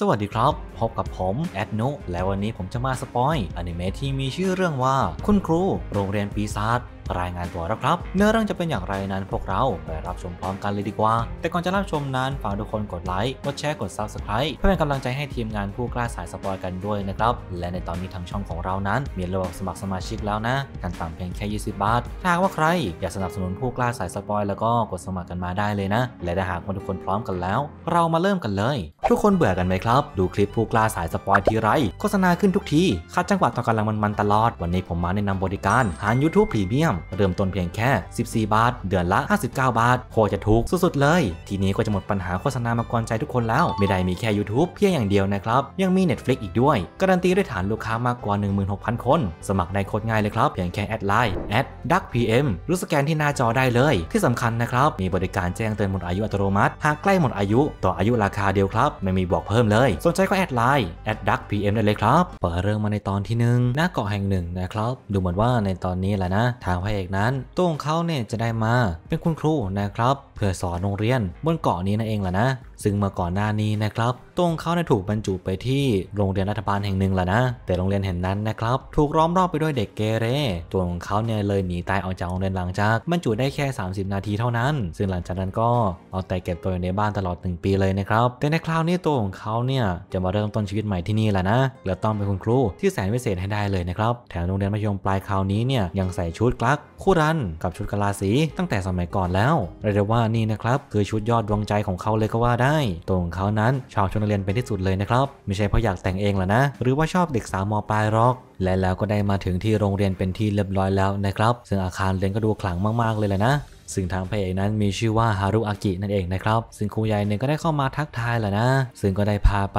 สวัสดีครับ พบกับผมแอดโนและวันนี้ผมจะมาสปอยอนิเมะที่มีชื่อเรื่องว่า คุณครูโรงเรียนปีศาจรายงานตัวแล้วครับ เนื้อเรื่องจะเป็นอย่างไรนั้นพวกเราไปรับชมพร้อมกันเลยดีกว่า แต่ก่อนจะรับชมนั้นฝากทุกคนกดไลค์กดแชร์กด Subscribe เพื่อเป็นกำลังใจให้ทีมงานผู้กล้าสายสปอยกันด้วยนะครับ และในตอนนี้ทางช่องของเรานั้น มีระบบสมัครสมาชิกแล้วนะ กันต่ำเพียงแค่ 20 บาท ถ้าว่าใครอยากสนับสนุนผู้กล้าสายสปอยแล้วก็กดสมัครกันมาได้เลยนะ และถ้าหากทุกคนพร้อมกันแล้ว เรามาเริ่มกันเลย ทุกคนเบื่อกันไหมครับ ดูคลิปผู้กล้าสายสปอยทีไรโฆษณาขึ้นทุกทีคัดจังหวะต่อกำลังมันๆตลอดวันนี้ผมมาแนะนำบริการหาร YouTube Premium เริ่มต้นเพียงแค่ 14 บาท เดือนละ 59 บาท โคจะถูกสุด ๆ เลย ทีนี้ก็จะหมดปัญหาโฆษณามากรใจทุกคนแล้ว ไม่ได้มีแค่ YouTube เพียงอย่างเดียวนะครับ ยังมี Netflix อีกด้วย การันตีด้วยฐานลูกค้ามากกว่า 16,000 คน สมัครได้โคตรง่ายเลยครับ เพียงแค่แอดไลน์แอดดักพีเอ็มรู้สแกนที่หน้าจอได้เลย ที่สำคัญนะครับ มีบริการแจ้งเตือนหมดอายุอัตโนมัติ หากใกล้หมดอายุ ต่ออายุราคาเดียวครับ ไม่มีบอกเพิ่มเลย สนใจก็แอดไลน์แอดดักพีเอ็มได้เลยครับ เปิดเรื่องมาในตอนที่1หน้าเกาะแห่งหนึ่งนะครับดูเหมือนว่าในตอนนี้แหละนะทางพระเอกนั้นตัวของเขาเนี่ยจะได้มาเป็นคุณครูนะครับเพื่อสอนโรงเรียนบนเกาะนี้นั่นเองแหละนะซึ่งเมื่อก่อนหน้านี้นะครับตัวของเขาได้ถูกบรรจุไปที่โรงเรียนรัฐบาลแห่งหนึ่งแหละนะแต่โรงเรียนแห่งนั้นนะครับถูกล้อมรอบไปด้วยเด็กเกเรตัวของเขาเนี่ยเลยหนีตายออกจากโรงเรียนหลังจากบรรจุได้แค่ 30 นาทีเท่านั้น ซึ่งหลังจากนั้นก็เอาแต่เก็บตัวอยู่ในบ้านตลอด 1 ปีเลยนะครับแต่ในคราวนี้ตัวของเขาเนี่ยจะมาเริ่มต้นชีวิตใหม่ที่นี่แหละนะแล้วต้องเป็นคุณครูที่แสนวิเศษให้ได้เลยนะครับแถมโรงเรียนมัธยมปลายคราวนี้เนี่ยยังใส่ชุดกลัก คู่รันกับชุดกะลาสี ตั้งแต่สมัยก่อนแล้ว เรียกได้ว่านี่นะครับคือชุดยอดดวงใจของเขาเลยก็ว่า ได้ตัวของเขานั้นชอบชนเรียนเป็นที่สุดเลยนะครับไม่ใช่เพราะอยากแต่งเองหรอนะ หรือว่าชอบเด็กสาวมปลายรอกและแล้วก็ได้มาถึงที่โรงเรียนเป็นที่เรียบร้อยแล้วนะครับ ซึ่งอาคารเรียนก็ดูขลังมากๆเลยแหละนะซึ่งทางพระเอกนั้นมีชื่อว่าฮารุอากินั่นเองนะครับซึ่งครูใหญ่เนี่ยก็ได้เข้ามาทักทายแหละนะซึ่งก็ได้พาไป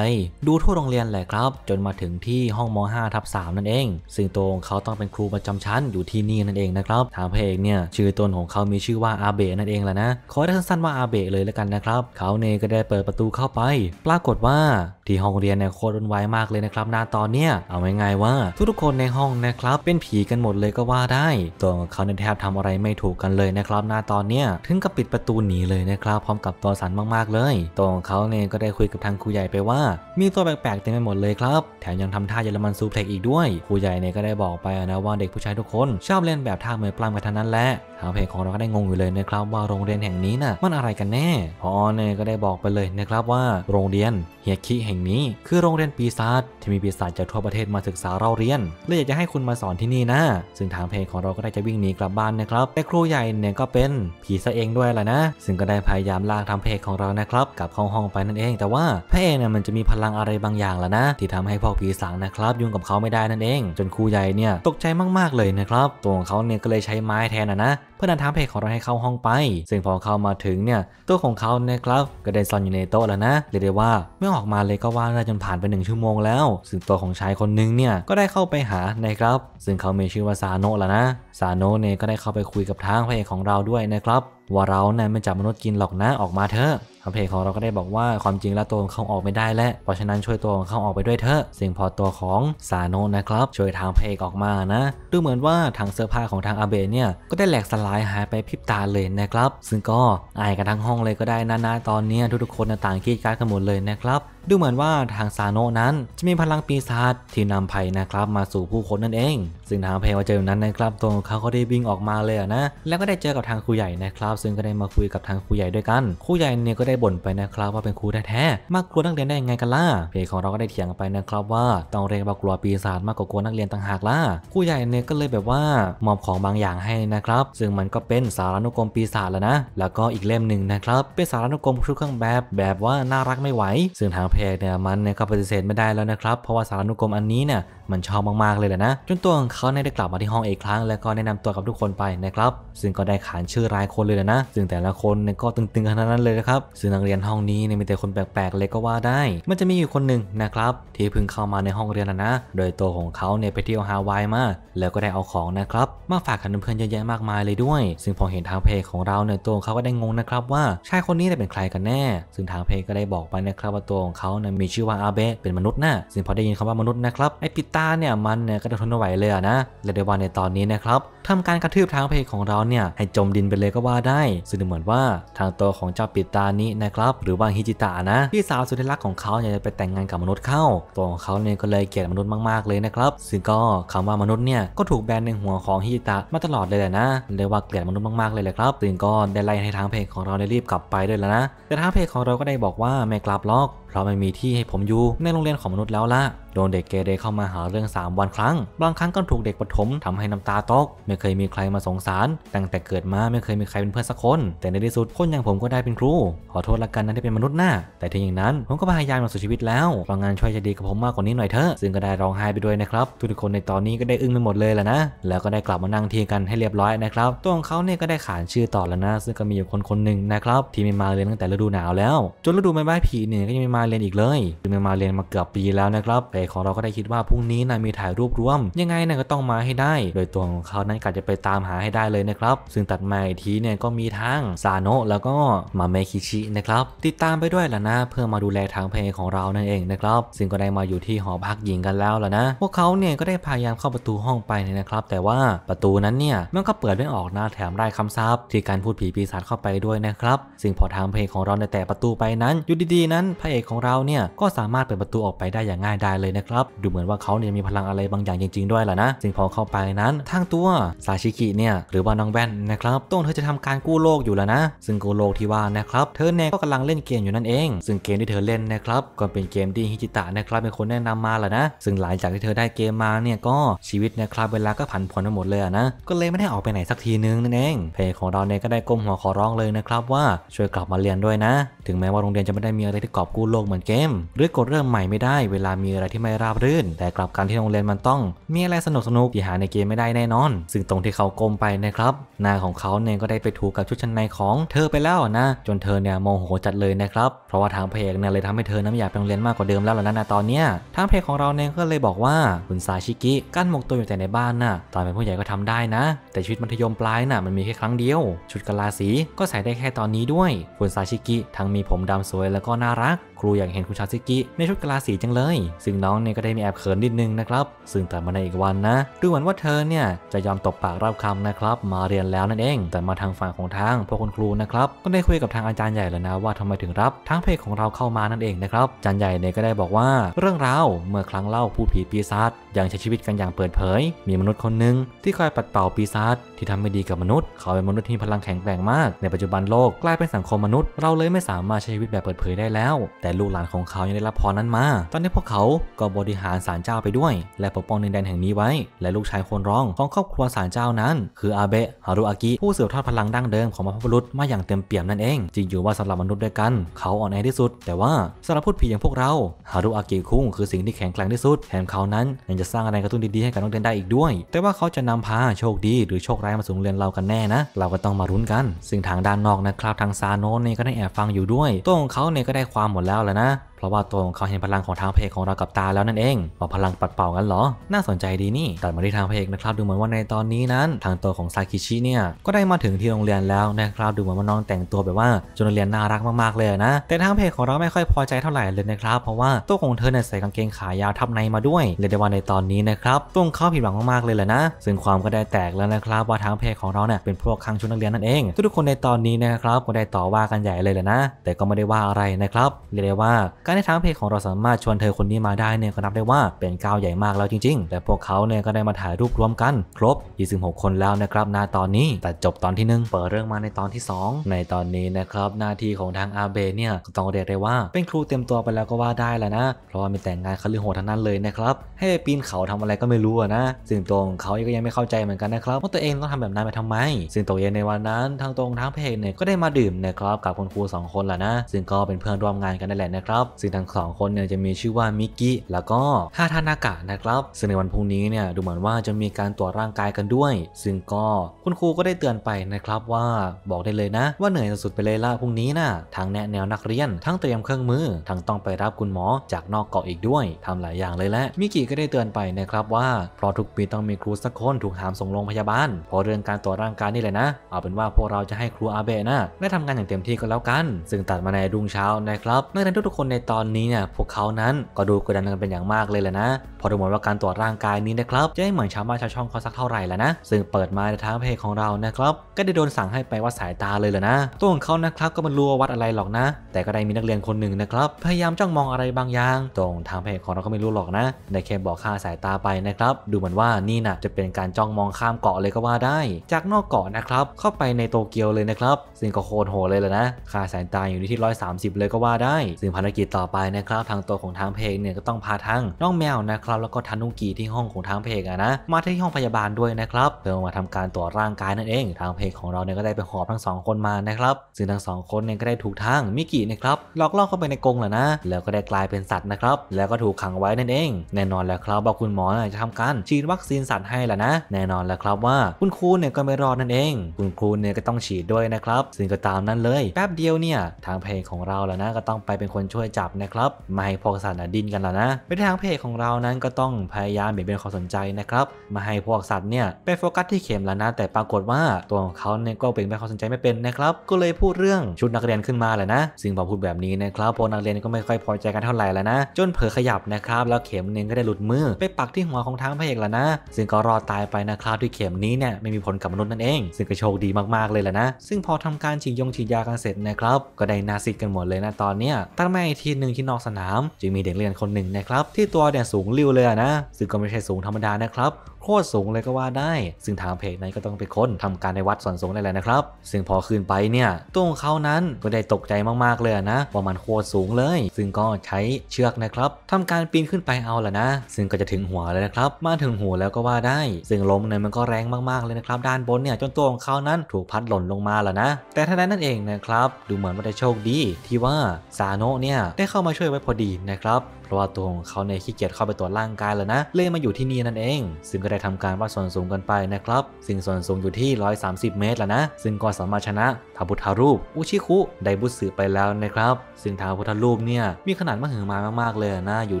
ดูทั่วโรงเรียนแหละครับ จนมาถึงที่ห้องม .5 ทับ3นั่นเอง ซึ่งตัวของเขาต้องเป็นครูประจำชั้นอยู่ที่นี่นั่นเองนะครับทางพระเอกเนี่ยชื่อตนของเขามีชื่อว่าอาเบะนั่นเองแหละนะขอได้สั้นๆว่าอาเบะเลยแล้วกันนะครับ เขาเนก็ได้เปิดประตูเข้าไป ปรากฏว่าที่ห้องเรียนเนี่ยโคตรวุ่นวายมากเลยนะครับหน้าตอนเนี้ยเอาง่ายๆว่าทุกๆคนในห้องนะครับ เป็นผีกันหมดเลยก็ว่าได้ ตัวเขาเนี่ยแทบทำอะไรไม่ถูกกันเลยนะครับหน้าตอนเนี้ยถึงกับปิดประตูหนีเลยนะครับ พร้อมกับตัวสันมากๆเลยตัวเขาเนี่ยก็ได้คุยกับทางครูใหญ่ไปว่า มีตัวแปลกๆเต็มไปหมดเลยครับแถมยังทำท่าเยอรมันซูเพล็กอีกด้วยครูใหญ่เนี่ยก็ได้บอกไปนะว่าเด็กผู้ชายทุกคน ชอบเล่นแบบท่าเหมือปล้ำกันทั้งนั้นแหละทางเพจของเราก็ได้งงอยู่เลยนะครับว่าโรงเรียนแห่งนี้นะ่ะมันอะไรกันแน่ พอเนี่ยก็ได้บอกไปเลยนะครับว่าโรงเรียนเฮียคิแห่งนี้ คือโรงเรียนปีศาจที่มีปีศาจจากทั่วประเทศมาศึกษาเราเรียนเลยอยากจะให้คุณมาสอนที่นี่นะซึ่งทางเพจของเราก็ได้จะวิ่งหนีกลับบ้านนะครับแต่ครูใหญ่เนี่ยก็เป็นผีซะเองด้วยแหละนะซึ่งก็ได้พยายามลากทางเพจของเรานะครับกลับเข้าห้องไปนั่นเอง แต่ว่าพระเอกเนี่ยมันจะมีพลังอะไรบางอย่างแหละนะที่ทำให้พวกผีสางนะครับ ยุ่งกับเขาไม่ได้นั่นเอง จนครูใหญ่เนี่ยตกใจมากๆเลยนะครับตัวของเขาเนี่ยก็เลยใช้ไม้แทนนะนะพื่อนันทางเพจของเราให้เข้าห้องไป ซึ่งพอเข้ามาถึงเนี่ยตัวของเขาเนี่ยครับก็ได้ซ่อนอยู่ในโต๊ะแล้วนะเรียกได้ว่าไม่ออกมาเลยก็ว่าน่าจนผ่านไปหนึ่งชั่วโมงแล้วซึ่งตัวของชายคนนึงเนี่ยก็ได้เข้าไปหานะครับ ซึ่งเขามีชื่อว่าซาโนะแล้วนะซาโนะเนี่ยก็ได้เข้าไปคุยกับทางเพจของเราด้วยนะครับว่าเรานะ่ยไม่จับมนุษย์กินหรอกนะออกมาเถอะพระเพของเราก็ได้บอกว่าความจริงแล้วตัวของเขาออกไม่ได้แล้ว เพราะฉะนั้นช่วยตัวของเขาออกไปด้วยเถอะสิ่งพอตัวของซาโนนะครับ ช่วยทางเพกออกมานะ ดูเหมือนว่าทางเสื้อผ้าของทางอาเบะเนี่ยก็ได้แหลกสลายหายไปพริบตาเลยนะครับ ซึ่งก็อายกันทั้งห้องเลยก็ได้นะนะตอนนี้ทุกๆคนต่างคิดการกันหมดเลยนะครับดูเหมือนว่าทางซาโนนั้น จะมีพลังปีศาจที่นำภัยนะครับมาสู่ผู้คนนั่นเองซึ่งทางเพลวเจอนั้นนะครับตัวเขาก็ได้วิ่งออกมาเลยนะ แล้วก็ได้เจอกับทางครูใหญ่นะครับ ซึ่งก็ได้มาคุยกับทางครูใหญ่ด้วยกันครูใหญ่เนี่ยก็ได้บ่นไปนะครับ ว่าเป็นครูแท้ๆมากกลัวนักเรียนได้ยังไงกันล่ะเพลของเราก็ได้เถียงไปนะครับ ว่าต้องเรียกว่ากลัวปีศาจมากกว่ากลัวนักเรียนต่างหากล่ะครูใหญ่เนี่ยก็เลยแบบว่ามอบของบางอย่างให้นะครับ ซึ่งมันก็เป็นสารานุกรมปีศาจแล้วนะแล้วก็อีกเล่มหนึ่งนะครับเป็นสารานุกรมชุดเครื่องแบบแบบว่าน่ารักไม่ไหวซึ่งทางแพงเนี่ยมันเนี่ยก็ปฏิเสธไม่ได้แล้วนะครับเพราะว่าสารานุกรมอันนี้เนี่ยมันชอบมากๆเลยแหละนะจนตัวของเขาได้กลับมาที่ห้องเอกครั้งแล้วก็แนะนำตัวกับทุกคนไปนะครับซึ่งก็ได้ขานชื่อรายคนเลยแหละนะ ซึ่งแต่ละคนก็ตึงๆขนาดนั้นเลยนะครับซึ่งนักเรียนห้องนี้มีแต่คนแปลกๆ เลยก็ว่าได้ มันจะมีอยู่คนหนึ่งนะครับที่เพิ่งเข้ามาในห้องเรียนนะ โดยตัวของเขาเนี่ยไปเที่ยวฮาวายมาแล้วก็ได้เอาของนะครับมาฝากกับเพื่อนเยอะแยะมากมายเลยด้วย ซึ่งพอเห็นทางเพจของเราเนี่ยตัวเขาก็ได้งงนะครับว่าชายคนนี้เป็นใครกันแน่ ซึ่งทางเพจก็ได้บอกไปนะครับว่าตัวของเขาเนี่ยมีชื่อว่าอาเบะเป็นมนุษย์นะซึ่งพอได้ยินคำว่ามนุษย์นะครับไอปิตาาเนี่ยมันเนี่ยก็จะทนไหวเลยนะและเดวันในตอนนี้นะครับทำการกระทืบทางเพลของเราเนี่ยให้จมดินไปเลยก็ว่าได้ ซึ่งเหมือนว่าทางตัวของเจ้าปิดตานี้นะครับหรือว่าฮิจิตะนะพี่สาวสุดที่รักของเขาเนี่ยจะไปแต่งงานกับมนุษย์เข้า ตัวของเขาเนี่ยก็เลยเกลียดมนุษย์มากๆเลยนะครับซึ่งก็คำว่ามนุษย์เนี่ยก็ถูกแบนในหัวของฮิจิตะมาตลอดเลยแหละนะเรียกว่าเกลียดมนุษย์มากๆเลยแหละครับซึ่งก็ได้ไล่ให้ทางเพลของเราได้รีบกลับไปด้วยแล้วนะแต่ทางเพลของเราก็ได้บอกว่าไม่กลับล็อกเพราะไม่มีที่ให้ผมอยู่ในโรงเรียนของมนุษย์แล้วละโดนเด็กเกเรเข้ามาหาเรื่อง3วันครั้งบางครั้งก็ถูกเด็กปฐมทำให้น้าตาตกไม่เคยมีใครมาสงสารตั้งแต่เกิดมาไม่เคยมีใครเป็นเพื่อนสักคน แต่ในที่สุดคนอย่างผมก็ได้เป็นครูขอโทษละกันนะที่เป็นมนุษย์หน้าแต่ถึงอย่างนั้นผมก็พยายามมาสู่ชีวิตแล้วรางงานช่วยจะดีกับผมมากกว่านี้หน่อยเถอะซึ่งก็ได้ร้องไห้ไปด้วยนะครับทุกคนในตอนนี้ก็ได้อึ้งไปหมดเลยแลละนะแล้วก็ได้กลับมานั่งทีกันให้เรียบร้อยนะครับตัวของเขาเนี่ยก็ได้ขานชื่อต่อแล้วนะ ซึ่งก็มีอยู่คนคนหนึ่งนะครับที่ไม่มาเียตั้งแต่ฤดูหนาวแล้วจนฤดูใบไม้ผีเนี่ยก็ยังไม่มาาเยนอีกเลยคือไม่มาเรียนมาเกือบปีแล้วนะครับแต่ของเราก็ได้คิดว่าพรุ่งนี้นะมีถ่ายรูปรวม ยังไงนะก็ต้องมาให้ได้ โดยตัวของเขานั้นก็จะไปตามหาให้ได้เลยนะครับ ซึ่งตัดใหม่ทีเนี่ยก็มีทั้งซาโนะแล้วก็มาเมคิชินะครับ ติดตามไปด้วยล่ะนะ เพื่อมาดูแลทางเพลงของเรานั่นเองนะครับ ซึ่งก็ได้มาอยู่ที่หอพักหญิงกันแล้วล่ะนะ พวกเขาเนี่ยก็ได้พยายามเข้าประตูห้องไปนะครับ แต่ว่าประตูนั้นเนี่ยมันก็เปิดไม่ออกนะแถมได้คำซับที่การพูดผีปีศาจเข้าไปด้วยนะครับ ซึ่งพอทางเพลงของเราในแต่ประตูไปนั้นอยู่ดีๆ นั้นพระเอกของเราเนี่ยก็สามารถเปิดประตูออกไปได้อย่างง่ายดายเลยนะครับดูเหมือนว่าเขาเนี่ยมีพลังอะไรบางอย่างจริงๆด้วยแหละนะสิ่งพอเข้าไปนั้นทางตัวซาชิกิเนี่ยหรือว่าน้องแว่นนะครับต้นเธอจะทำการกู้โลกอยู่แล้วนะ ซึ่งกู้โลกที่ว่านะครับเธอเนี่ยก็กำลังเล่นเกมอยู่นั่นเอง ซึ่งเกมที่เธอเล่นนะครับ ก็เป็นเกมที่ฮิจิตะนะครับเป็นคนแนะนำมาแหละนะซึ่งหลังจากที่เธอได้เกมมาเนี่ยก็ชีวิตนะครับเวลาก็ผันผวนไปหมดเลยนะก็เลยไม่ได้ออกไปไหนสักทีนึงนั่นเองเพลงของเราเนี่ยก็ได้ก้มหัวขอร้องเลยนะครับว่าช่วยกลับมาเรียนด้วยนะ ถึงแม้ว่าโรงเรียนจะไม่ได้มีอะไรที่กอบกู้โลกเหมือนเกมหรือกดเริ่มใหม่ไม่ได้ เวลามีอะไรที่ไม่ราบรื่น แต่กลับการที่โรงเรียนมันต้อง มีอะไรสนุกสนุกที่หาในเกมไม่ได้แน่นอน ซึ่งตรงที่เขาก้มไปนะครับหน้าของเขาเนี่ยก็ได้ไปถูกกับชุดชั้นในของเธอไปแล้วนะจนเธอเนี่ยโมโหจัดเลยนะครับเพราะว่าทางเพลงเนี่ยเลยทำให้เธอน้้าอยากไปโรงเรียนมากกว่าเดิมแล้วล่ะนะตอนเนี้ยทางเพลงของเราเนี่ยก็เลยบอกว่าคุณซาชิกิกั้นหมกตัวอยู่แต่ในบ้านน่ะตอนเป็นผู้ใหญ่ก็ทำได้นะ แต่ชีวิตมัธยมปลายน่ะมันมีแค่ครั้งเดียวชุดกะลาสีก็ใส่ได้แค่ตอนนี้ด้วยคุณซาชิกิทั้งมีผมดำสวยแล้วก็น่ารักครูอยากเห็นคุณชาซิกิในชุดกลาสีจังเลย ซึ่งน้องเนี่ยก็ได้มีแอบเขินนิดนึงนะครับซึ่งแต่มาในอีกวันนะดูเหมือนว่าเธอเนี่ยจะยอมตบปากรับคำนะครับมาเรียนแล้วนั่นเอง แต่มาทางฝั่งของทางพวกคุณครูนะครับก็ได้คุยกับทางอาจารย์ใหญ่แล้วนะว่าทำไมถึงรับทั้งเพจของเราเข้ามานั่นเองนะครับอาจารย์ใหญ่เนี่ยก็ได้บอกว่าเรื่องราวเมื่อครั้งเล่าผู้ผีปีศาจยังใช้ชีวิตกันอย่างเปิดเผย มีมนุษย์คนหนึ่งที่คอยปัดเป่าปีศาจที่ทำไม่ดีกับมนุษย์ เขาเป็นมนุษย์ที่พลังแข็งแกร่งมากในปัจจุบันโลกกลายเป็นสังคมมนุษย์เราเลยไม่สามารถใช้ชีวิตแบบเปิดเผยได้แล้วแต่ลูกหลานของเขายังได้รับพรนั้นมา ตอนนี้พวกเขาก็บริหารศาลเจ้าไปด้วย และปกป้องดินแดนแห่งนี้ไว้ และลูกชายคนรองของครอบครัวศาลเจ้านั้น คืออาเบะฮารุอากิ ผู้สืบทอดพลังดั้งเดิมของมหรพบุรุษมาอย่างเต็มเปี่ยมนั่นเอง จริงอยู่ว่าสำหรับมนุษย์ด้วยกันเขาอ่อนแอที่สุด แต่ว่าสำหรับพูดผีอย่างพวกเราฮารุอากิคุ้งคือสิ่งที่แข็งแกร่งที่สุด แถมเขานั้น ยังจะสร้างอะไรกระตุ้นดีๆให้กับน้องเดนได้อีกด้วย แต่ว่าเขาจะนำพาโชคดีหรือโชคร้ายมาสู่เรียนเรากันแน่นะ เราก็ต้องมารุ้นกันซึ่งทางด้านนอกนะครับทางซาโนเนี่ก็ได้แอบฟังอยู่ด้วยตัวของเขาเนี่ยก็ได้ความหมดแล้วแล้วนะราะว่าตัวของเขาเห็นพลังของทางพระเอกของเรากับตาแล้วนั่นเองว่าพลังปัดเป่ากันเหรอ น่าสนใจดีนี่ตัดมาที่ทางพระเอกนะครับ ดูเหมือนว่าในตอนนี้นั้น ทางตัวของซาคิชิเนี่ยก็ได้มาถึงที่โรงเรียนแล้วนะครับ ดูเหมือนว่าน้องแต่งตัวแบบว่าจนเรียนน่ารักมากๆเลยนะ แต่ทางพระเอกของเราไม่ค่อยพอใจเท่าไหร่เลยนะครับ เพราะว่าตัวของเธอเนี่ยใส่กางเกงขายาวทับในมาด้วยเลยได้ว่าในตอนนี้นะครับตัวของเขาผิดหวังมากๆเลยแหละนะ ซึ่งความก็ได้แตกแล้วนะครับว่าทางเพกของเราเนี่ยเป็นพวกคังชุดนักเรียนนั่นเอง ทุกคนในตอนนี้นะครับก็ได้ต่อว่ากันใหญ่เลยแหละนะ แต่ก็ไม่ได้ว่าอะไรนะครับเรียกได้ว่าการที่ทางเพจของเราสามารถชวนเธอคนนี้มาได้เนี่ยก็นับได้ว่าเป็นก้าวใหญ่มากแล้วจริง ๆ แต่พวกเขาเนี่ยก็ได้มาถ่ายรูปรวมกัน ครบ26คนแล้วนะครับนาตอนนี้แต่จบตอนที่1เปิดเรื่องมาในตอนที่ 2 ในตอนนี้นะครับ หน้าที่ของทางอาเบเนี่ยต้องเรียกได้ว่าเป็นครูเต็มตัวไปแล้วก็ว่าได้แล้วนะเพราะว่ามีแต่งงานคลือโหดทั้งนั้นเลยนะครับ ให้ไปปีนเขาทำอะไรก็ไม่รู้นะ ซึ่งตัวของเขาก็ยังไม่เข้าใจเหมือนกันนะครับว่าตัวเองต้องทำแบบนั้นไปทำไมซึ่งตัวเองในวันนั้น ทางตรงทางเพจเนี่ยก็ได้มาดื่มนะครับกับคุณครู2คนแหละนะซึ่งก็เป็นเพื่อนร่วมงานกันนั่นแหละนะครับซึ่งทั้งสองคนเนี่ยจะมีชื่อว่ามิกกี้แล้วก็ฮาทานากะนะครับซึ่งในวันพรุ่งนี้เนี่ยดูเหมือนว่าจะมีการตรวจร่างกายกันด้วย ซึ่งก็คุณครูก็ได้เตือนไปนะครับว่าบอกได้เลยนะ ว่าเหนื่อยสุดไปเลยละพรุ่งนี้นะทั้งแนะแนวนักเรียนทั้งเตรียมเครื่องมือทั้งต้องไปรับคุณหมอ จากนอกเกาะอีกด้วย ทำหลายอย่างเลยแหละมิกกี้ก็ได้เตือนไปนะครับว่าเพราะทุกปีต้องมีครูสักคนถูกหามส่งโรงพยาบาลเพราะเรื่องการตรวจร่างกายนี่แหละนะ เอาเป็นว่าพวกเราจะให้ครูอาเบะนะได้ทำงานอย่างเต็มที่ก็แล้วกัน ซึ่งตัดมาในรุ่งเช้านะครับ นักเรียนทุกๆคนในตตอนนี้เนี่ยพวกเขานั้นก็ดูกดดันกันเป็นอย่างมากเลยแหละนะ พอดูเหมือนว่าการตรวจร่างกายนี้นะครับจะไม่เหมือนชาวบ้านชาวช่องเขาสักเท่าไหร่แล้วนะซึ่งเปิดมาในทางเพจของเรานะครับก็ได้โดนสั่งให้ไปวัดสายตาเลยแหละนะตัวของเขานะครับก็มันร้ววัดอะไรหรอกนะ แต่ก็ได้มีนักเรียนคนหนึ่งนะครับ พยายามจ้องมองอะไรบางอย่าง ตรงทางเพจของเราก็ไม่รู้หรอกนะในแค่บอกค่าสายตาไปนะครับดูเหมือนว่านี่นะจะเป็นการจ้องมองข้ามเกาะเลยก็ว่าได้ จากนอกเกาะนะครับเข้าไปในโตเกียวเลยนะครับซึ่งก็โคตรโหดเลยแหละนะค่าสายตาอยู่ที่130เลยก็ว่าได้ซึ่งภารกิจต่อ่อไปนะครับ ทางตัวของทางเพลงเนี่ยก็ต้องพาทั้งน้องแมวนะครับแล้วก็ทันนุกีที่ห้องของทางเพลงอะนะมาที่ห้องพยาบาลด้วยนะครับ เพื่อมาทำการตรวจร่างกายนั่นเอง ทางเพลงของเราเนี่ยก็ได้ไปหอบทั้งสองคนมานะครับซึ่งทั้งสองคนเนี่ยก็ได้ถูกทั้งมิกินะครับหลอกล่อเข้าไปในกรงแหละนะแล้วก็ได้กลายเป็นสัตว์นะครับ แล้วก็ถูกขังไว้นั่นเองแน่นอนแล้วครับว่าคุณหมอจะทำการฉีดวัคซีนสัตว์ให้แหละนะ แน่นอนแล้วครับว่าคุณครูเนี่ยก็ไม่รอดนั่นเองคุณครูเนี่ยก็ต้องฉีดด้วยนะครับซึ่งก็ตามนั้นเลย แป๊บเดียวเนี่ยทางเพลงของเราแหละนะก็ต้องไปเป็นคนช่วยจับนะครับมาให้พวกสัตว์ดิ้นกันแล้วนะไปทางเพจของเรานั้นก็ต้องพยายามเบี่ยงเบนความสนใจนะครับ มาให้พวกสัตว์เนี่ยไปโฟกัสที่เข็มแล้วนะ แต่ปรากฏว่าตัวของเขาเนี่ยก็เปลี่ยนเบนความสนใจไม่เป็นนะครับ ก็เลยพูดเรื่องชุดนักเรียนขึ้นมาแหละนะ ซึ่งพอพูดแบบนี้นะครับพวกนักเรียนก็ไม่ค่อยพอใจกันเท่าไหร่แล้วนะ จนเผลอขยับนะครับ แล้วเข็มนึงก็ได้หลุดมือไปปักที่หัวของทางพเพจแล้วนะ ซึ่งก็รอดตายไปนะครับที่เข็มนี้เนี่ยไม่มีผลกับมนุษย์นั่นเอง ซึ่งก็โชคดีมากๆเลยแหละนะ ซึ่งพอทำการฉีดยงฉีดยากันเสร็จนะครับก็ได้นาซิกกันหมดเลยนะตอนเนี้ยตั้งแต่ทีที่หนึ่งที่นอกสนามจึงมีเด็กเรียนคนหนึ่งนะครับ ที่ตัวเนี่ยสูงริ้วเลยนะซึ่งก็ไม่ใช่สูงธรรมดานะครับโคตรสูงเลยก็ว่าได้ ซึ่งทางเพจนั้นก็ต้องไปค้นทำการในวัดส่วนสูงนั่นแหละนะครับ ซึ่งพอขึ้นไปเนี่ยตัวของเขานั้นก็ได้ตกใจมากๆเลยนะว่ามันโคตรสูงเลย ซึ่งก็ใช้เชือกนะครับ ทำการปีนขึ้นไปเอาละนะ ซึ่งก็จะถึงหัวเลยนะครับ มาถึงหัวแล้วก็ว่าได้ ซึ่งลมเนี่ยมันก็แรงมากๆเลยนะครับ ด้านบนเนี่ยจนตัวของเขา นั้นถูกพัดหล่นลงมาแล้วนะ แต่ท่านั้นนั่นเองนะครับ ดูเหมือนว่าจะโชคดี ที่ว่าซาโนะเนี่ยได้เข้ามาช่วยไว้พอดีนะครับราะว่าตัวของเขาในขี้เกียจเข้าไปตรวจร่างกายแล้วนะเลยมาอยู่ที่นี่นั่นเองซึ่งก็ได้ทำการวัดส่วนสูงกันไปนะครับซึ่งส่วนสูงอยู่ที่ 130 เมตรแล้วนะซึ่งก็สามารถชนะทาพุทารูปอุชิคุไดบุสึไปแล้วนะครับซึ่งทาพุทารูปเนี่ยมีขนาดมหึมามากๆเลยนะอยู่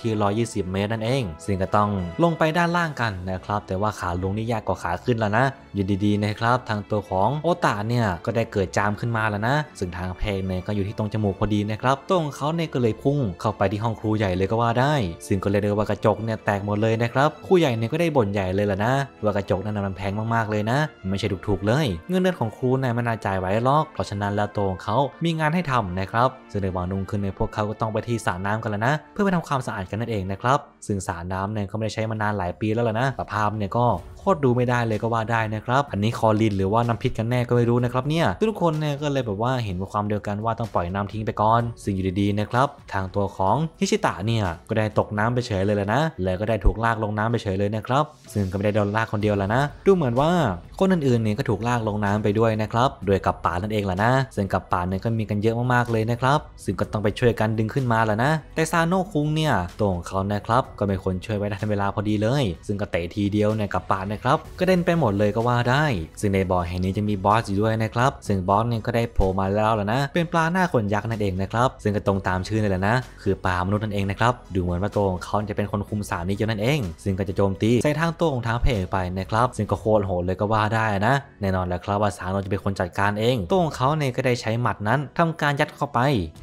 ที่ 120 เมตรนั่นเอง ซึ่งก็ต้องลงไปด้านล่างกันนะครับ แต่ว่าขาลงนี่ยากกว่าขาขึ้นแล้วนะอยู่ดีๆนะครับทางตัวของโอตาเนี่ยก็ได้เกิดจามขึ้นมาแล้วนะซึ่งทางเพลงเนี่ยก็อยู่ที่ตรงจมูกพอดีนะครับ ตรงเขาเนี่ยก็เลยพุ่งเข้าไปที่ห้องครูใหญ่เลยกก็ว่าได้ ซึ่ง ก็เลยเดียว่ากระจกเนี่ย แตกหมดเลยนะครับ คู่ใหญ่เนี่ยก็ได้บ่นใหญ่เลยแหละนะว่ากระจกนั้นมันแพงมากๆเลยนะ ไม่ใช่ถูกๆ เลย เงินเดือนของครูนายมันน่าจ่ายไว้หรอกเพราะฉะนั้น แล้วตัวของเขามีงานให้ทำนะครับซึ่งในวันนุ่งขึ้นในพวกเขาก็ต้องไปที่สระน้ำกันแล้วนะ เพื่อไปทำความสะอาดกันนั่นเองนะครับซึ่งสระน้ำเนี่ยก็ไม่ได้ใช้มานานหลายปีแล้วล่ะนะสภาพเนี่ยก็โคตรดูไม่ได้เลยก็ว่าได้นะครับอันนี้คอลินหรือว่าน้ำพิษกันแน่ก็ไม่รู้นะครับเนี่ยทุกคนเนี่ยก็เลยแบบว่าเห็นว่าความเดียวกันว่าต้องปล่อยน้ำทิ้งไปก่อนซึ่งอยู่ดีๆนะครับ ทางตัวของฮิชิตะเนี่ยี่ยก็ได้ตกน้ำไปเฉยเลยแหละนะแล้วก็ได้ถูกลากลงน้ำไปเฉยเลยนะครับ ซึ่งก็ไม่ได้โดนลากคนเดียวแล้วนะ ดูเหมือนว่า คนอื่นๆเนี่ยก็ถูกลากลงน้ำไปด้วยนะครับ โดยกับป่านั่นเองแหละนะ ซึ่งกับป่าเนี่ยก็มีกันเยอะมากๆ เลยนะครับ ซึ่งก็ต้องไปช่วยกันดึงขึ้นมาแล้วนะ แต่ซาโนคุงเนี่ยตัวของเขานะครับก็เป็นคนช่วยไว้ได้ทันเวลาพอดีเลย ซึ่งก็เตะทีเดียวในกับป่านะครับก็เด่นไปหมดเลยก็ว่าได้ซึ่งในบ่อแห่งนี้จะมีบอสอยู่ด้วยนะครับ ซึ่งบอสเนี่ยก็ได้โผล่มาแล้วแล้วนะ เป็นปลาหน้าขนยักษ์นั่นเองนะครับซึ่งก็ตรงตามชื่อเลยแหละนะคือปลามนุษย์นั่นเองนะครับดูเหมือนว่าตัวของเขาจะเป็นคนคุมสารนี้เจ้านั่นเอง ซึ่งก็จะโจมตีใส่ทางตัวของทางพเพจไปนะครับ ซึ่งก็โคตรโหดเลยก็ว่าได้นะ แน่นอนแล้วครับว่าสาราจะเป็นคนจัดการเองตัวของเขาเนี่ยก็ได้ใช้หมัดนั้น ทำการยัดเข้าไป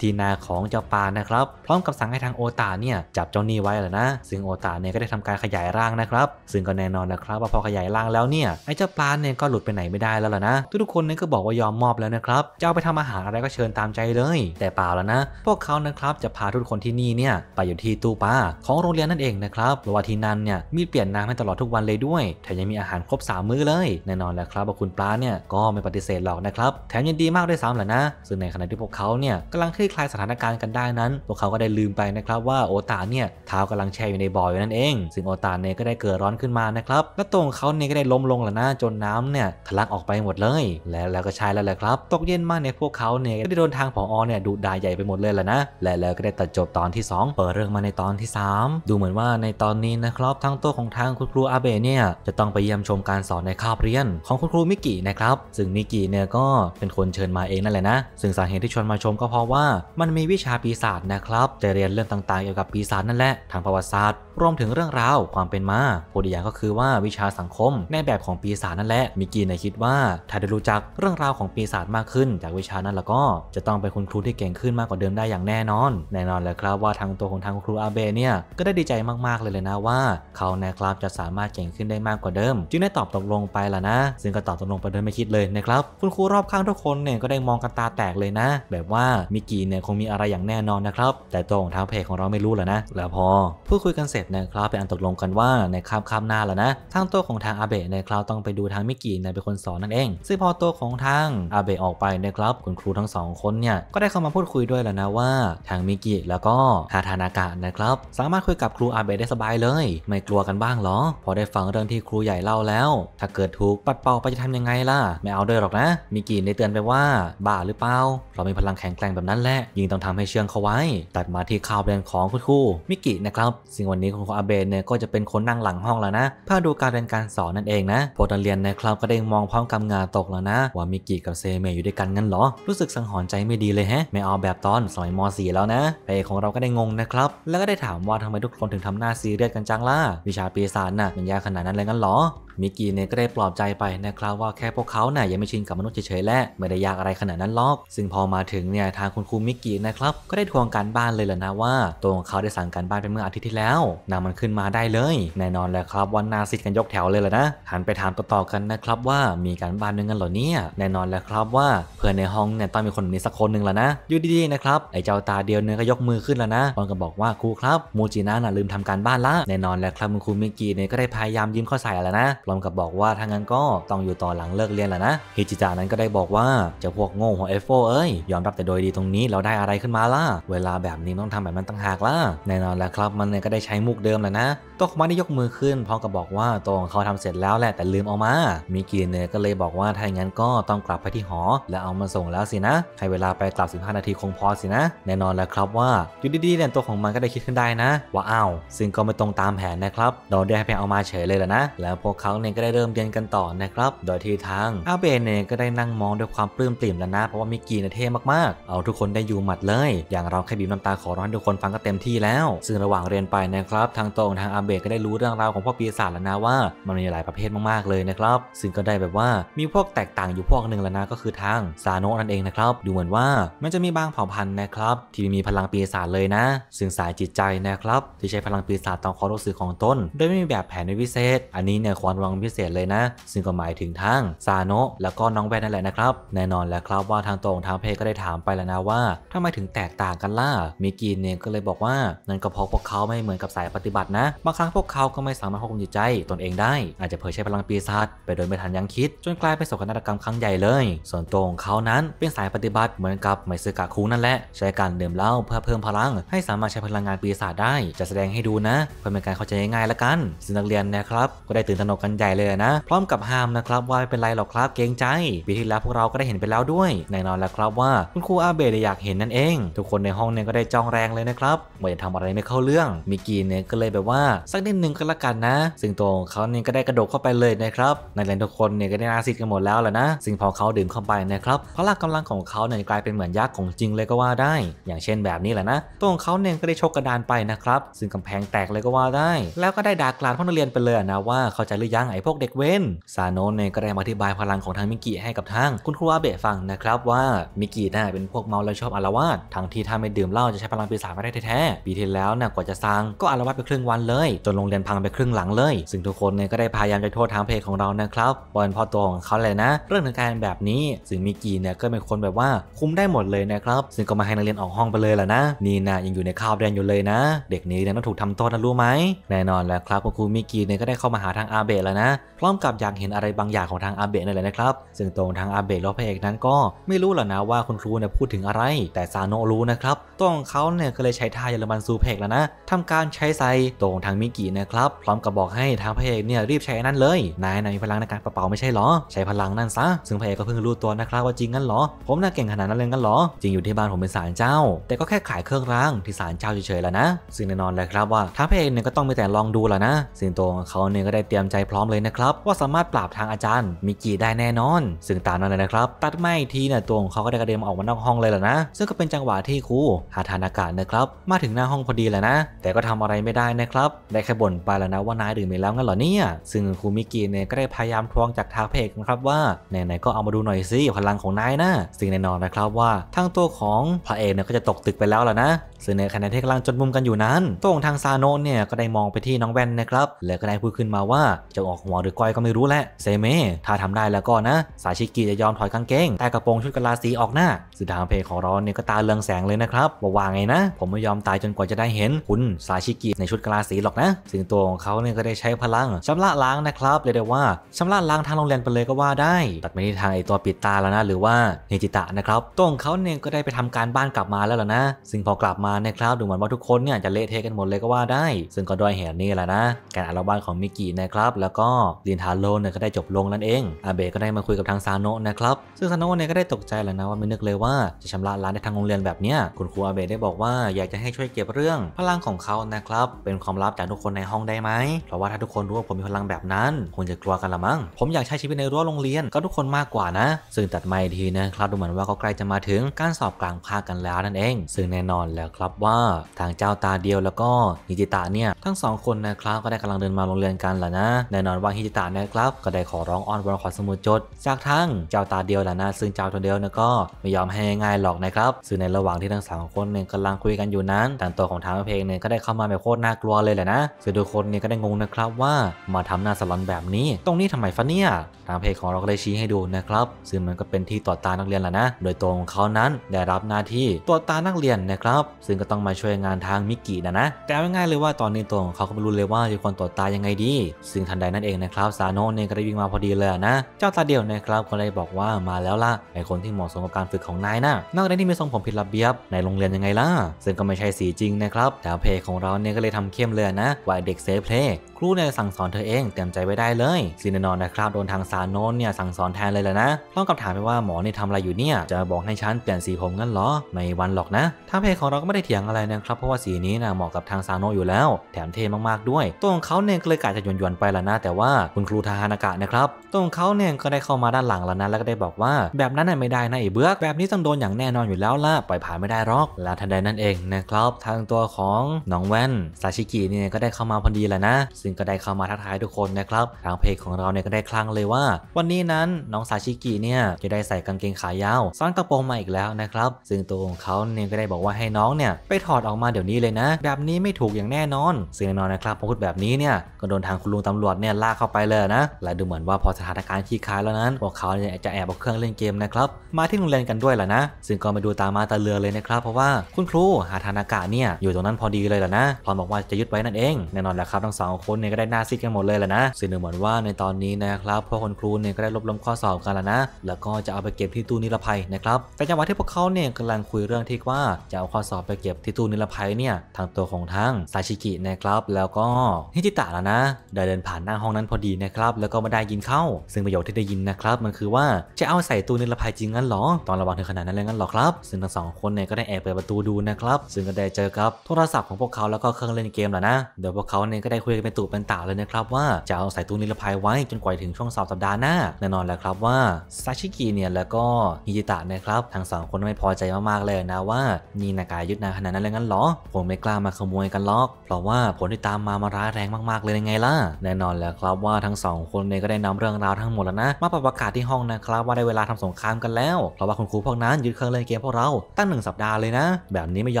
ที่นาของเจ้าปานะครับ พร้อมกับสั่งให้ทางโอตาเนี่ยจับเจ้านี่ไว้แลยนะซึ่งโอตาเนี่ยก็ได้ทำการขยายร่างนะครับ ซึ่งก็แน่นอนนะครับ ว่าพอขยายร่างแล้วเนี่ยไอ้เจ้าปลาเนี่ยก็หลุดไปไหนไม่ได้แล้วล่ะนะ ทุกๆคนเนี่ยก็บอกว่ายอมมอบแล้วนะครับจะเอาไปทำอาหารอะไรก็เชิญตามใจเลย แต่เปล่าแล้วนะ พวกเขานะครับจะพาทุกคนที่นี่เนี่ยไปอยู่ที่ตู้ปลาของโรงเรียนนั่นเองนะครับเพราะว่าที่นั่นเนี่ยมีเปลี่ยนน้ำให้ตลอดทุกวันเลยด้วย แถมยังมีอาหารครบ3มื้อเลย แน่นอนแหละครับว่าคุณปลาเนี่ยก็ไม่ปฏิเสธหรอกนะครับ แถมยังดีมากด้วยซ้ำแหละนะ ซึ่งในขณะที่พวกเขาเนี่ยกำลังคลี่คลายสถานการณ์กันได้นั้น พวกเขาก็ได้ลืมไปนะครับ ว่า โอตาเนี่ยเท้ากำลังแช่อยู่ในบ่ออยู่นั่นเอง ซึ่งโอตาเนี่ยก็ได้เกิดร้อนขึ้นมานะครับ และตรงเขาเนี่ยก็ได้ล้มลงแล้วนะจนน้ำเนี่ยทะลักออกไปหมดเลย และแล้วก็ใช่แล้วแหละครับตกเย็นมากเนี่ยพวกเขาเนี่ยก็ได้โดนทางผอเนี่ยดุด่าใหญ่ไปหมดเลยแหละนะและแล้วก็ได้ตัดจบตอนที่2เปิเรื่องมาในตอนที่ 3 ดูเหมือนว่าในตอนนี้นะครับ ทั้งตัวของทางคุณครูอาเบเนี่ยจะต้องไปเยี่ยมชมการสอนในคาบเรียนของคุณครูมิกินะครับ ซึ่งมิกิเนี่ยก็เป็นคนเชิญมาเองนั่นแหละนะ ซึ่งสาเหตุที่ชวนมาชมก็เพราะว่ามันมีวิชาปีศาจนะครับ จะเรียนเรื่องต่างๆเกี่ยวกับปีศาจนั่นแหละ ทางประวัติศาสตร์ รวมถึงเรื่องราวความเป็นมาพูดอย่างก็คือว่าวิชาสังคมในแบบของปีศาจนั่นแหละ มิกิใเนี่ยคิดว่า ถ้าได้รู้จักเรื่องราวของปีศาจมากขึ้น จากวิชานั้นแล้วก็จะต้องเป็นคุณครูที่เก่งขึ้นมากกว่าเดิมได้อย่างแน่นอนแน่นอนเลยครับว่าทางตัวของทางครูอาเบเนี่ยก็ได้ดีใจมากๆเลยเลยนะว่าเขานะครับจะสามารถเก่งขึ้นได้มากกว่าเดิมจึงได้ตอบตกลงไปละนะซึ่งก็ตอบตกลงไปโดยไม่คิดเลยนะครับคุณครูรอบข้างทุกคนเนี่ยก็ได้มองกันตาแตกเลยนะ แบบว่ามิกิีเนี่ยคงมีอะไรอย่างแน่นอนนะครับแต่ตัวของทางเพจของเราไม่รู้แหละนะแล้วพอพูดคุยกันเสร็จนะครับเป็นอันตกลงกันว่าในคาบคาบหน้าแล้วนะทางตัวของทางอาเบะนะครับต้องไปดูทางมิกิีเนี่ยเป็นคนสอนนั่นเองซึ่งพอตัวของทางอาเบะออกไปนะครับคุณครูทั้งสองคนเนี่ยก็ได้เข้ามาพูดคุยด้วยแล้วนะว่าทางมิกิแล้วก็ฮาทานะากาศนะครับสามารถคุยกับครูอาเบะได้สบายเลย ไม่กลัวกันบ้างหรอ พอได้ฟังเรื่องที่ครูใหญ่เล่าแล้วถ้าเกิดถูกปัดเป่าไปจะทำยังไงล่ะไม่เอาด้วยหรอกนะมีกีนได้เตือนไปว่าบ้าหรือเปล่าเรามีพลังแข็งแกร่งแบบนั้นแหละยิ่งต้องทำให้เชื่องเขาไว้ตัดมาที่ข่าวเรียนของคุณครูมิกินะครับสิ่งวันนี้ของครูอาเบะเนี่ยก็จะเป็นคนนั่งหลังห้องแล้วนะเพื่อดูการเรียนการสอนนั่นเองนะโปรตเรียนนะครับก็ได้มองพร้อมกำงาตกแล้วนะ ว่ามิกิกับเซเมอยู่ด้วยกันงั้นหรอรู้สึกสังหรณ์ใจไม่ดีเลยแฮะ ไม่เอาแบบตอนสมัยม .4 แล้วนะเอของเราก็ได้งงนะครับับแล้วก็ได้ถามว่าทำไมทุกคนถึงทำหน้าซีเรียสกันจังล่ะ วิชาปีศาจน่ะมันยากขนาดนั้นเลยงั้นหรอมิกกี้เนี่ยก็ได้ปลอบใจไปนะครับว่าแค่พวกเขาเนี่ยยังไม่ชินกับมนุษย์เฉยๆและไม่ได้ยากอะไรขนาดนั้นหรอก ซึ่งพอมาถึงเนี่ยทางคุณครูมิกกี้นะครับ ก็ได้ทวงการบ้านเลยแหละนะว่าตัวของเขาได้สั่งการบ้านเป็นเมื่ออาทิตย์ที่แล้ว นำมันขึ้นมาได้เลย แน่นอนหละครับวันนาซิดกันยกแถวเลยแหละนะหันไปถามต่อๆกันนะครับ ว่ามีการบ้านด้วยกันหรอเนี่ยแน่นอนแล้วครับว่าเพื่อนในห้องเนี่ยต้องมีคนนี้สักคนหนึ่งแล้ะนะอยู่ดีๆนะครับไอ้เจ้าตาเดียวเนี่ยก็ยกมือขึ้นแล้วนะตอนก็บอกว่าครูครับ มูจินน่ะลืมทำการบ้านละแน่นอนและครับคุณครูมิกกี้เนี่ยก็ได้พยายามย้มข้อใส่แล้วนะรอมกับบอกว่าถ้างั้นก็ต้องอยู่ต่อหลังเลิกเรียนแหละนะฮิจิจานั้นก็ได้บอกว่าจะพวกโง่ของเอฟโฟเอ้ย ยอมรับแต่โดยดีตรงนี้เราได้อะไรขึ้นมาล่ะ เวลาแบบนี้ต้องทำแบบมันต่างหากล่ะ แน่นอนแล้วครับ มันเนี่ยก็ได้ใช้มุกเดิมแล้วนะโตคุมนได้ยกมือขึ้นพร้อมกับบอกว่าตรงเขาทำเสร็จแล้วแหละแต่ลืมเอามามิกิเนยก็เลยบอกว่าถ้าอย่างนั้นก็ต้องกลับไปที่หอแล้วเอามาส่งแล้วสินะให้เวลาไปกลับ15นาทีคงพอสินะ แน่นอนแล้วครับว่าอยู่ดีๆเนี่ยตัวของมันก็ได้คิดขึ้นได้นะ ว่าอ้าวซึ่งก็ไม่ตรงตามแผนนะครับเราได้ห้เอามาเฉยเลยแล้วนะแล้วพวกเขาเาเนี่ยก็ได้เริ่มเรียนกันต่อนะครับโดยที่ทางอาเบเนี่ยก็ได้นั่งมองด้วยความปลื้มปริ่มแล้วนะเพราะว่ามิกีเนี่ยเท่มากๆเอาทุกคนได้อยู่หมัดเลย อย่างเราแค่บีบน้ำตาขอร้องทุกคนฟังก็เต็มที่แล้ว ซึ่งระหว่างเรียนไปนะครับ ทางตรงทางอาเบก็ได้รู้เรื่องราวของพวกปีศาจแล้วนะว่า มันมีหลายประเภทมากๆเลยนะครับซึ่งก็ได้แบบว่ามีพวกแตกต่างอยู่พวกหนึ่งแล้วนะก็คือทางซาโนนั่นเองนะครับดูเหมือนว่ามันจะมีบางเผ่าพันธุ์นะครับที่มีพลังปีศาจเลยนะ ซึ่งสายจิตใจนะครับที่ใช้พลังปีศาจต่อความรู้สึกของตนโดยไม่มีแบบแผนวิเศษ อันนี้เนี่ยควรงวังพิเศษเลยนะ ซึ่งก็หมายถึงทั้ง ซาโนะแล้วก็น้องแวนนั่นแหละนะครับแน่นอนแล้วครับว่าทางตรงทางเพก็ได้ถามไปแล้วนะว่าทำไมถึงแตกต่างกันล่ะมิกินเนี่ยก็เลยบอกว่า นั่นก็เพราะพวกเขาไม่เหมือนกับสายปฏิบัตินะบางครั้งพวกเขาก็ไม่สามารถควบคุมจิตใจ ตนเองได้อาจจะเผยใช้พลังปีศาจไปโดยไม่ทันยังคิดจนกลายเป็นโศกนาฏกรรมครั้งใหญ่เลยส่วนตรงเขานั้น เป็นสายปฏิบัติเหมือนกับไมซึกะคูนั่นแหละใช้การดื่มเหล้าเพื่อเพิ่มพลังให้สามารถใช้พลังงานปีศาจได้จะแสดงให้ดูนะเพื่อเป็นการเข้าใจง่ายๆละกันสินักเรียนนะครับก็ได้ตื่นตระหนกกันันใหญ่เลยนะพร้อมกับห้ามนะครับว่าไม่เป็นไรหรอกครับเกรงใจปีที่แล้วพวกเราก็ได้เห็นไปแล้วด้วยแน่นอนแล้วครับว่าคุณครูอาเบะอยากเห็นนั่นเอง ทุกคนในห้องเนี่ยก็ได้จ้องแรงเลยนะครับว่าจะทำอะไรไม่เข้าเรื่องมิกีเนี่ยก็เลยแบบว่าสักนิดนึงก็แล้วกันนะ ซึ่งตัวของเขาเนี่ยก็ได้กระโดดเข้าไปเลยนะครับในแรงทุกคนเนี่ยก็ได้นาซิดกันหมดแล้วแหละนะซึ่งพอเขาดื่มเข้าไปนะครับพลังกำลังของเขาเนี่ยกลายเป็นเหมือนยักษ์ของจริงเลยก็ว่าได้ อย่างเช่นแบบนี้แหละนะตัวของเขาเนี่ยก็ได้ชกกระดานไปนะครับซึ่งกำแพงแตกเลยก็ว่าได้ แล้วก็ได้ด่ากลานพวอนักเรียนไปเลยนะว่าเข้าใจหรือยัังไอ้พวกเด็กเว้นซานโนะเนี่ยก็ได้อธิบายพลังของทางมิกิให้กับทางคุณครูอาเบะฟังนะครับว่า มิกิน่ะเป็นพวกเมาแล้วชอบอารวาสทั้งที่ถ้าไม่ดื่มเหล้าจะใช้พลังปีศาจไม่ได้แท้ๆปีที่แล้วน่ะกว่าจะสร้างก็อารวาสไปครึ่งวันเลย จนโรงเรียนพังไปครึ่งหลังเลย ซึ่งทุกคนเนี่ยก็ได้พยายามจะโทษทางเพจของเรานะครับบอลพอตัวของเขาเลยนะ เรื่องงการแบบนี้ซึ่งมิกิเนี่ยก็เป็นคนแบบว่าคุมได้หมดเลยนะครับซึ่งก็มาให้นักเรียนออกห้องไปเลยแหละนะนี่นะยังอยู่ในคาบแดงนอยู่เลยนะ เด็กนี้เนี่ยต้องถูกทำโทษนะรู้ไหมแน่นอนแล้วครับคุณครูมิกิเนี่ยก็ได้เข้ามาหาทางอาเบะแล้วแล้วนะพร้อมกับอยากเห็นอะไรบางอย่างของทางอาเบะนั่นแหละนะครับ ซึ่งตรงทางอาเบะและพระเอกนั้นก็ไม่รู้หรอกนะว่าคุณครูเนี่ยพูดถึงอะไร แต่ซาโนะรู้นะครับ ตรของเขาเนี่ยก็เลยใช้ท่าเยอรมันซูเพกแล้วนะทำการใช้ไซตรงทางมิกินะครับ พร้อมกับบอกให้ทางพระเอกเนี่ยรีบใช้นั่นเลย นายนายมีพลังในการกระเป๋าไม่ใช่หรอ ใช้พลังนั่นซะ ซึ่งพระเอกก็เพิ่งรู้ตัวนะครับ ว่าจริงงั้นหรอ ผมน่าเก่งขนาดนั้นเลยงั้นหรอ จริงอยู่ที่บ้านผมเป็นศาลเจ้า แต่ก็แค่ขายเครื่องรางที่ศาลเจ้าเฉยๆแล้วนะซึ่งแน่นอนเลยครับว่าทางพระเอกเนี่ยก็ต้องไปแต่ลองดูแล้วนะซึ่งตัวงเขาเนี่ยก็ได้เตรียมใจพรอมเลยนะครับ ว่าสามารถปราบทางอาจารย์มิกิได้แน่นอน ซึ่งตามนั้นเลยนะครับ ตัดไม่ทีเนี่ยตัวของเขาก็ได้กระเด็นออกมานอกห้องเลยแหละนะซึ่งก็เป็นจังหวะที่ครูหาทานอากาศนะครับมาถึงหน้าห้องพอดีแหละนะ แต่ก็ทำอะไรไม่ได้นะครับได้แค่บ่นไปแล้วนะว่านายดื่มไปแล้วงั้นเหรอเนี่ยซึ่งครูมิกิเนี่ยก็ได้พยายามทวงจากทางเพกนะครับ ว่าไหนๆก็เอามาดูหน่อยสิพลังของนายนะซึ่งแน่นอนนะครับว่าทั้งตัวของพระเอกเนี่ยก็จะตกตึกไปแล้วแหละนะซึ่งในขณะที่กำลังจนมุมกันอยู่นั้นตัวของทางซาโนเนี่ยก็ได้มองไปที่น้องแว่นนะครับ แลวก็ได้พูดขึ้นมาว่าจะอกหัวหรือก้อยก็ไม่รู้แหละเซเม ถ้าทำได้แล้วก็นะสาชิกิจะยอมถอยกางเกงแต่กระโปรงชุดกะลาสีออกหน้าสุดาเพลของเราเนี่ยก็ตาเรืองแสงเลยนะครับบอกว่าไงนะ ผมไม่ยอมตายจนกว่าจะได้เห็น คุณสาชิกิในชุดกะลาสีหรอกนะสิ่งตัวของเขาเนี่ยก็ได้ใช้พลังชำระล้างนะครับเลยได้ว่าชำระล้างทางโรงเรียนไปเลยก็ว่าได้ตัดไปได้ทางไอตัวปิดตาแล้วนะหรือว่าเนจิตะนะครับตัวของเขาเนี่ยก็ได้ไปทำการบ้านกลับมาแล้วล่ะนะซึ่งพอกลับมานะครับดูเหมือนว่าทุกคนเนี่ยจะเละเทะกันหมดเลยก็ว่าได้ซึ่งก็ด้วยเหตุนี้แหละนะการอารวาสของมิกินะครับแล้วก็ก็ลินทาโร่เนี่ยก็ได้จบลงนั่นเองอาเบะก็ได้มาคุยกับทางซานโนะนะครับ ซึ่งซานโนะเนี่ยก็ได้ตกใจแล้วนะว่า ไม่นึกเลยว่าจะชำระล้านในทางโรงเรียนแบบเนี้ยคุณครูอาเบะได้บอกว่าอยากจะให้ช่วยเก็บเรื่อง พลังของเขานะครับเป็นความลับจากทุกคนในห้องได้ไหมเพราะว่าถ้าทุกคนรู้ว่าผมมีพลังแบบนั้นคงจะกลัวกันละมั้งผมอยากใช้ชีวิตในรั้วโรงเรียนก็ทุกคนมากกว่านะ ซึ่งตัดไม่ทีนะครับดูเหมือนว่าก็ใกล้จะมาถึงการสอบกลางภาคกันแล้วนั่นเอง ซึ่งแน่นอนแล้วครับว่าทางเจ้าตาเดียวแล้วก็นิจิตะเนี่ยทั้งสองคนนะครับก็ได้กำลังเดินมาโรงเรียนกันแหละนะแนอนว่าฮิจิตะนะครับก็ได้ขอร้องอ้อนวอนขอสมุดจด จากทั้งเจ้าตาเดียวแหละนะซึ่งเจ้าตัวเดียวนะก็ไม่ยอมให้ง่ายหรอกนะครับซึ่งในระหว่างที่ทั้งสองคนหนึ่งกำลังคุยกันอยู่นั้นแต่ตัวของทางเพลงหนึ่งก็ได้เข้ามาแบบโคตรน่ากลัวเลยแหละนะซึ่งทุกคนนี่ก็ได้งงนะครับว่ามาทำหน้าสลอนแบบนี้ ตรงนี้ทำไมฟะเนี่ยทางเพลงของเราก็เลยชี้ให้ดูนะครับซึ่งมันก็เป็นที่ตวจตานักเรียนแหละนะโดยตัวของเขานั้นได้รับหน้าที่ตวจตานักเรียนนะครับซึ่งก็ต้องมาช่วยงานทางมิกกี้นะนะแต่ง่ายๆเลยว่าตอนนี้ตัวของเขาก็ไม่รู้เลยว่าจะควรตวจตายังไงดีซึ่งทันใดนั่นเองนะครับซาโน่เนี่ยก็ได้วิ่งมาพอดีเลยนะ เจ้าตาเดียวนะครับก็เลยบอกว่ามาแล้วล่ะไอคนที่เหมาะสมกับการฝึกของนายนะนอกจากที่มีทรงผมผิดระเบียบในโรงเรียนยังไงล่ะ ซึ่งก็ไม่ใช่สีจริงนะครับแต่เพลของเราเนี่ยก็เลยทำเข้มเลยนะว่าเด็กเซฟเพลครูเนี่ยสั่งสอนเธอเองเตรียมใจไว้ได้เลยซีนนอนนะครับโดนทางซาโน่เนี่ยสั่งสอนแทนเลยแหละนะต้องกับถามไปว่าหมอเนี่ยทำอะไรอยู่เนี่ยจะบอกให้ฉันเปลี่ยนสีผมงั้นเหรอไม่วันหรอกนะทางเพลของเราก็ไม่ได้เถียงอะไรนะครับเพราะว่าสีนี้นะเหมาะกับทางซาโน่อยู่แล้ว แถมเท่มากๆด้วยตัวของเขาเนี่ยก็เลยกะจะหยวนๆไปลวนะแต่ว่าคุณครูทาฮานากะนะครับ ตรงเขาเนี่ยก็ได้เข้ามาด้านหลังแล้วนะแล้วก็ได้บอกว่าแบบนั้นไม่ได้นะไอ้เบื้อก แบบนี้ต้องโดนอย่างแน่นอนอยู่แล้วล่ะปล่อยผ่านไม่ได้หรอก และทันใดนั่นเอง นะครับทางตัวของน้องแว่นซาชิกิเนี่ยก็ได้เข้ามาพอดีแหละนะซึ่งก็ได้เข้ามาทักทายทุกคนนะครับทางเพจของเราเนี่ยก็ได้คลั่งเลยว่า วันนี้นั้นน้องซาชิกิเนี่ยจะได้ใส่กางเกงขายาวซ้อนกระโปรงมาอีกแล้วนะครับซึ่งตัวของเขาเนี่ยก็ได้บอกว่าให้น้องเนี่ยไปถอดออกมาเดี๋ยวนี้เลยนะแบบนี้ไม่ถูกอย่างแน่นอนซึ่งแน่นอนนะครับพพูดแบบนี้เนี่ยก็โดนทางคุณลุงตำรวจเนี่ยี่ยลากเข้าไปเลยนะ และดูเหมือนว่าพอสถานการณ์ขี้คายแล้วนั้น พวกเขาเนี่ยจะแอบเอาเครื่องเล่นเกมนะครับ มาที่โรงเรียนกันด้วยแหละนะ ซึ่งก็มาดูตามาตาเรือเลยนะครับ เพราะว่าคุณครูหาทานอากาศเนี่ยอยู่ตรงนั้นพอดีเลยแหละนะพรบอกว่าจะยึดไว้นั่นเองแน่นอนแหละครับทั้งสองคนเนี่ยก็ได้หน้าซีดกันหมดเลยแหละนะ ซึ่งดูเหมือนว่าในตอนนี้นะครับพวกคนครูเนี่ยก็ได้รวบรวมข้อสอบกันแล้วนะ แล้วก็จะเอาไปเก็บที่ตู้นิรภัยนะครับแต่จังหวะที่พวกเขาเนี่ยกำลังคุยเรื่องที่ว่าจะเอาข้อสอบไปเก็บที่ตู้นิรภัยเนี่ยทางตัวของทั้งซาชิกินะครับแล้วก็ฮิจิตะแล้วนะได้เดินผ่านหน้าห้องนั้นพอดีนะครับแล้วก็มาได้ยินเข้าซึ่งประโยชน์ที่ได้ยินนะครับมันคือว่าจะเอาใส่ตู้นิรภัยจริงงั้นหรอตอนระวังถึงขนาดนั้นเลยงั้นหรอครับ ซึ่งทั้งสองคนเนี่ยก็ได้แอบเปิดประตูดูนะครับซึ่งก็ได้เจอกับโทรศัพท์ของพวกเขาแล้วก็เครื่องเล่นเกมแหลวนะเดี๋ยวพวกเขาเนี่ยก็ได้คุยกันเป็นตูเป็นตาเลยนะครับว่าจะเอาใส่ตู้นิรภัยไว้จนกว่าถึงช่วงสอบสัปดาห์หน้าแน่นอนแล้วครับว่าซาชิกิเนี่ยแล้วก็ฮิจิตะนะครับทั้งสองคนไม่พอใจมากๆเลยนะว่านี่นากายยึดนาขนาดนั้นเลยงั้นหรอ ผมไม่กล้ามาขโมยกันหรอก เพราะว่าผลที่ตามมามาร้ายแรงมากๆเลยยังไงล่ะแน่นอนแล้ครับว่าทั้งสองคนเนี่ยก็ได้นำเรื่องราวทั้งหมดแล้วนะ มาประกาศที่ห้องนะครับว่าได้เวลาทำสงครามกันแล้ว เพราะว่าคุณครูพวกนั้น ยึดเครื่องเล่นเกมพวกเรา ตั้งหนึ่งสัปดาห์เลยนะ แบบนี้ไม่ย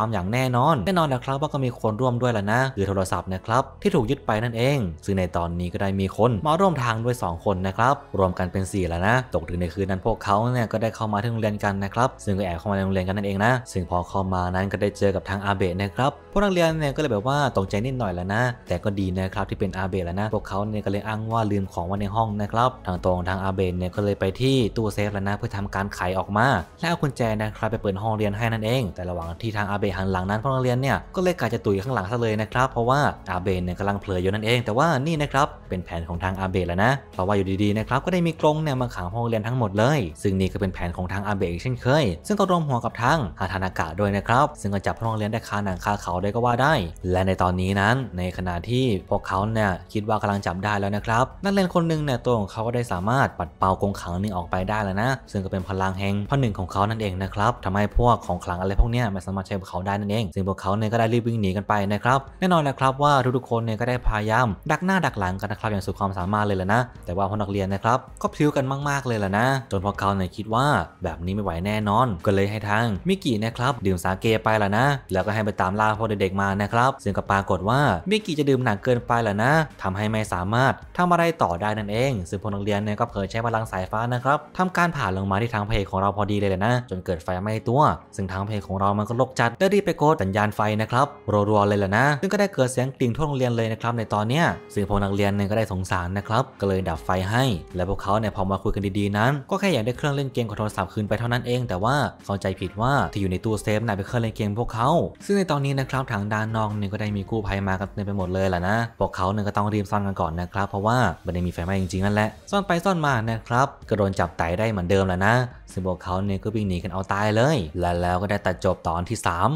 อมอย่างแน่นอน แน่นอนนะครับว่าก็มีคนร่วมด้วยแล้วนะคือโทรศัพท์นะครับที่ถูกยึดไปนั่นเอง ซึ่งในตอนนี้ก็ได้มีคน มาร่วมทางด้วย 2 คนนะครับรวมกันเป็น 4 แล้วนะตกถึงในคืนนั้นพวกเขาเนี่ยก็ได้เข้ามาที่โรงเรียนกันนะครับ ซึ่งก็แอบเข้ามาในโรงเรียนกันนั่นเองนะซึ่งพอเข้ามานั้นก็ได้เจอกับทางอาเบะนะครับพวกนักเรียนเนี่ยก็เลยแบบว่าตกใจนิดหน่อยแล้วนะแต่ก็ดีนะครับที่เป็นอาเบะแล้วนะพวกเขาเี่ยก็เลยอ้างว่าลืมของไว้ในห้องนะครับ ทางตรงทางอาเบนเนี่ยก็เลยไปที่ตู้เซฟแล้วนะ เพื่อทำการไขออกมา และเอากุญแจนะครับไปเปิดห้องเรียนให้นั่นเอง แต่ระหว่างที่ทางอาเบนหันหลังนั้นพวกนักเรียนเนี่ยก็เลยกาจะตุยข้างหลังซะเลยนะครับ เพราะว่าอาเบนเนี่ยกำลังเผลออยู่นั่นเอง แต่ว่านี่นะครับเป็นแผนของทางอาเบนแล้วนะ เพราะว่าอยู่ดีๆนะครับก็ได้มีกรงเนี่ยมาขังห้องเรียนทั้งหมดเลย ซึ่งนี่ก็เป็นแผนของทางอาเบนเช่นเคย ซึ่งก็รวมหัวกับทางฮาทานากะด้วยนะครับ ซึ่งก็จับพวกนักเรียนได้คาหนังคาเขาได้ก็ว่าได้ และในตอนนี้นั้น ในขณะที่พวกเขาเนี่ยคิดว่ากำลังจับได้ได้แล้วนะครับนักเรียนคนหนึ่งเนี่ยตัวของเขาก็ได้สามารถปัดเป่ากงขังนี้ออกไปได้แล้วนะซึ่งก็เป็นพลังแห่งพหนึ่งของเขานั่นเองนะครับทำให้พวกของขลังอะไรพวกนี้ไม่สามารถใช้พวกเขาได้นั่นเอง ซึ่งพวกเขาเนี่ยก็ได้รีบวิ่งหนีกันไปนะครับแน่นอนนะครับว่าทุกๆคนเนี่ยก็ได้พยายาม ดักหน้าดักหลังกันนะครับอย่างสุดความสามารถเลยแหละนะแต่ว่าพวกนักเรียนนะครับก็พิ้วกันมากๆเลยแหละนะจนพวกเขาเนี่ยคิดว่า แบบนี้ไม่ไหวแน่นอนก็เลยให้ทางมิกินะครับดื่มสาเกไปแล้ะนะแล้วก็ให้ไปตามล่าพวกเด็กๆมานะครับซึ่งก็ปรากฏว่ามิกิจะดื่มหนักเกินไปแล้วนะทำให้ไม่สามารถารถทำอะไรต่อได้นั่นเองซึ่งพลนักเรียนเนี่ยก็เผยใช้พลังสายฟ้านะครับทำการผ่านลงมาที่ทางเพลของเราพอดีเลยลนะ จนเกิดไฟไหม้ตัว ซึ่งทางเพลของเรามันก็ลกจัดได้รีบไปโกดสัญญาณไฟนะครับรัวๆเลยแหละนะซึ่งก็ได้เกิดเสียงติ่งทั่วโรงเรียนเลยนะครับในตอนเนี้ยซึ่งพลนักเรียนเนี่ยก็ได้สงสารนะครับก็เลยดับไฟให้ และพวกเขาเนี่ยพอมาคุยกันดีๆนั้นก็แค่อยากได้เครื่องเล่นเกมของโทรศัพท์คืนไปเท่านั้นเองแต่ว่าเข้าใจผิดว่าที่อยู่ในตู้เซฟน่ะเป็นเครื่องเล่นเกมพวกเขาซึ่งในตอนนี้นะครับทางด้านนองเนี่ยก็ได้มีกู้ภัยมากันเต็มไปหมดเลยแหละนะพวกเขาเนี่ยก็ต้องรีบซ่อนกันก่อนนะครับเพราะว่ามันไดมีไฟไหม้จริง ๆ นั่นแหละซ่อนไปซ่อนมานะครับก็โดนจับไต่ได้เหมือนเดิมแล้วนะซึ่งพวกเขาเนี่ยก็วิ่งหนีกันเอาตายเลย และแล้วก็ได้ตัดจบตอนที่ 3